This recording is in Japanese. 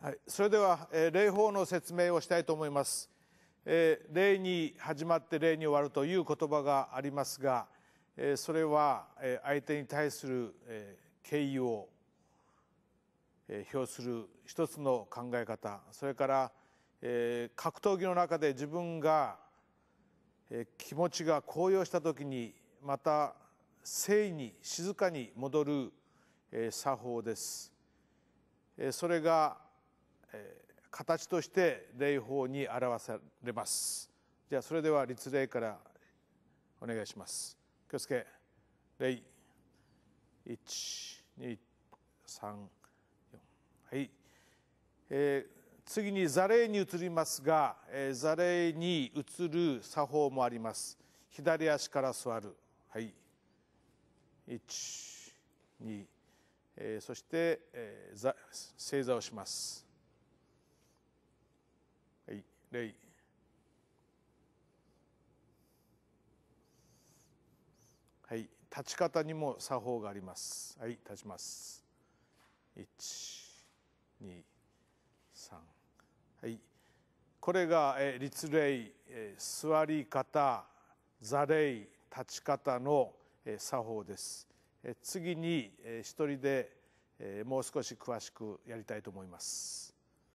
はい、それでは、えー、礼法の説明をしたいと思います、えー、礼に始まって礼に終わるという言葉がありますが、えー、それは、えー、相手に対する、えー、敬意を、えー、表する一つの考え方それから、えー、格闘技の中で自分が、えー、気持ちが高揚した時にまた誠意に静かに戻る、えー、作法です、えー、それが形として礼法に表されますじゃあそれでは立礼からお願いします京介礼123はいえー、次に座礼に移りますが、えー、座礼に移る作法もあります左足から座るはい12、えー、そして、えー、正座をしますレイはい立ち方にも作法がありますはい立ちます一、二、三。はいこれが、え立礼、え座り方座礼立ち方の、え作法です、え次に、え一人で、えもう少し詳しくやりたいと思います。